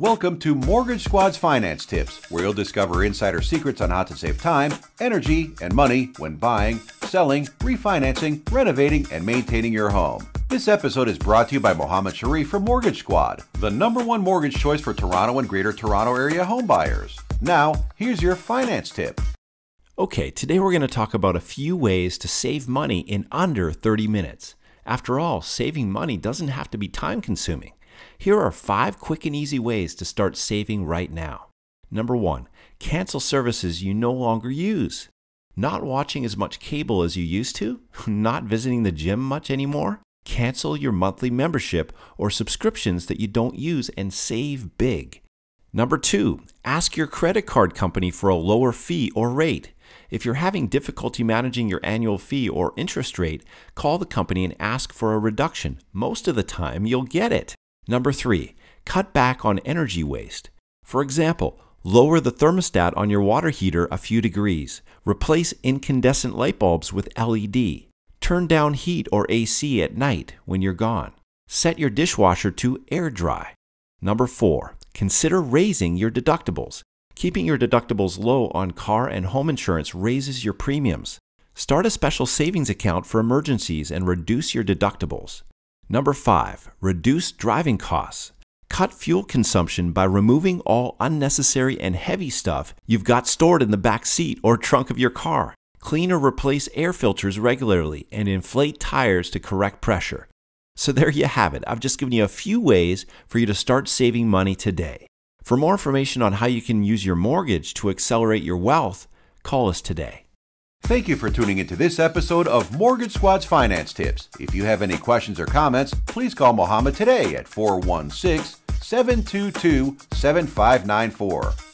Welcome to Mortgage Squad's Finance Tips, where you'll discover insider secrets on how to save time, energy, and money when buying, selling, refinancing, renovating, and maintaining your home. This episode is brought to you by Mohammed Sharif from Mortgage Squad, the number one mortgage choice for Toronto and Greater Toronto Area homebuyers. Now, here's your finance tip. Okay, today we're going to talk about a few ways to save money in under 30 minutes. After all, saving money doesn't have to be time consuming. Here are five quick and easy ways to start saving right now. Number one, cancel services you no longer use. Not watching as much cable as you used to? Not visiting the gym much anymore? Cancel your monthly membership or subscriptions that you don't use and save big. Number two, ask your credit card company for a lower fee or rate. If you're having difficulty managing your annual fee or interest rate, call the company and ask for a reduction. Most of the time, you'll get it. Number three, cut back on energy waste. For example, lower the thermostat on your water heater a few degrees, replace incandescent light bulbs with LED, turn down heat or AC at night when you're gone, set your dishwasher to air dry. Number four, consider raising your deductibles. Keeping your deductibles low on car and home insurance raises your premiums. Start a special savings account for emergencies and reduce your deductibles. Number five, reduce driving costs. Cut fuel consumption by removing all unnecessary and heavy stuff you've got stored in the back seat or trunk of your car. Clean or replace air filters regularly and inflate tires to correct pressure. So there you have it. I've just given you a few ways for you to start saving money today. For more information on how you can use your mortgage to accelerate your wealth, call us today. Thank you for tuning into this episode of Mortgage Squad's Finance Tips. If you have any questions or comments, please call Mohammed today at 416 722 7594.